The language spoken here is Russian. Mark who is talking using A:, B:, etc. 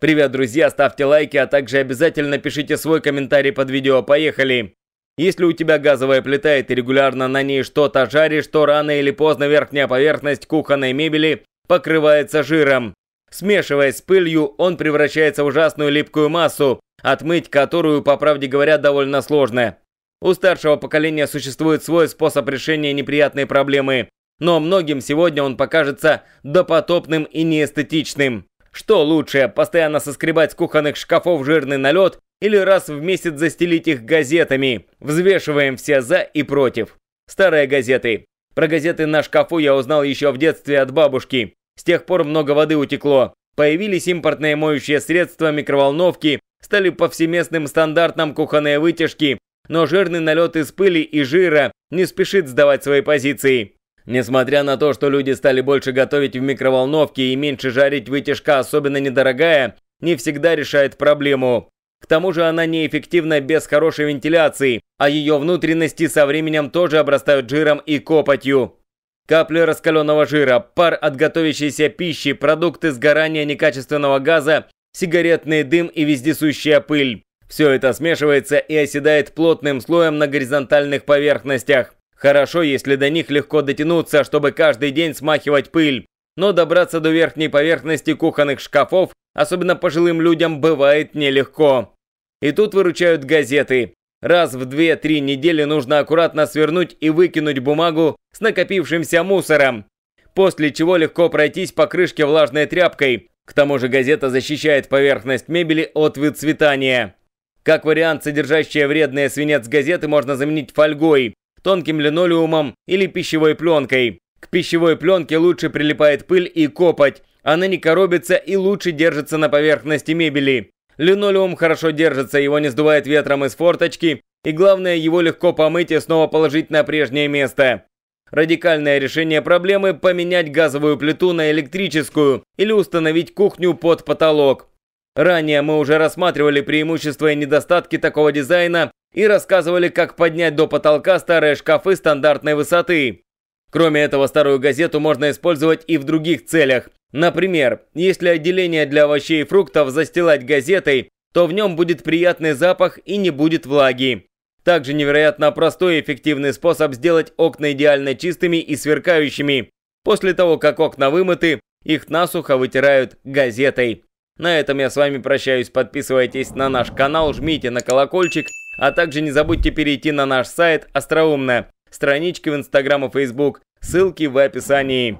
A: Привет, друзья, ставьте лайки, а также обязательно пишите свой комментарий под видео. Поехали! Если у тебя газовая плита и ты регулярно на ней что-то жаришь, то рано или поздно верхняя поверхность кухонной мебели покрывается жиром. Смешиваясь с пылью, он превращается в ужасную липкую массу, отмыть которую, по правде говоря, довольно сложно. У старшего поколения существует свой способ решения неприятной проблемы, но многим сегодня он покажется допотопным и неэстетичным. Что лучше, постоянно соскребать с кухонных шкафов жирный налет или раз в месяц застелить их газетами? Взвешиваем все «за» и «против». Старые газеты. Про газеты на шкафу я узнал еще в детстве от бабушки. С тех пор много воды утекло. Появились импортные моющие средства, микроволновки, стали повсеместным стандартом кухонные вытяжки, но жирный налет из пыли и жира не спешит сдавать свои позиции. Несмотря на то, что люди стали больше готовить в микроволновке и меньше жарить вытяжка, особенно недорогая, не всегда решает проблему. К тому же она неэффективна без хорошей вентиляции, а ее внутренности со временем тоже обрастают жиром и копотью. Капли раскаленного жира, пар от готовящейся пищи, продукты сгорания некачественного газа, сигаретный дым и вездесущая пыль. Все это смешивается и оседает плотным слоем на горизонтальных поверхностях. Хорошо, если до них легко дотянуться, чтобы каждый день смахивать пыль. Но добраться до верхней поверхности кухонных шкафов, особенно пожилым людям, бывает нелегко. И тут выручают газеты. Раз в 2-3 недели нужно аккуратно свернуть и выкинуть бумагу с накопившимся мусором. После чего легко пройтись по крышке влажной тряпкой. К тому же газета защищает поверхность мебели от выцветания. Как вариант, содержащие вредные свинец газеты можно заменить фольгой тонким линолеумом или пищевой пленкой. К пищевой пленке лучше прилипает пыль и копоть. Она не коробится и лучше держится на поверхности мебели. Линолеум хорошо держится, его не сдувает ветром из форточки. И главное, его легко помыть и снова положить на прежнее место. Радикальное решение проблемы – поменять газовую плиту на электрическую или установить кухню под потолок. Ранее мы уже рассматривали преимущества и недостатки такого дизайна и рассказывали, как поднять до потолка старые шкафы стандартной высоты. Кроме этого, старую газету можно использовать и в других целях. Например, если отделение для овощей и фруктов застилать газетой, то в нем будет приятный запах и не будет влаги. Также невероятно простой и эффективный способ сделать окна идеально чистыми и сверкающими. После того, как окна вымыты, их насухо вытирают газетой. На этом я с вами прощаюсь. Подписывайтесь на наш канал, жмите на колокольчик – а также не забудьте перейти на наш сайт «Остроумно», странички в Инстаграм и Фейсбук, ссылки в описании.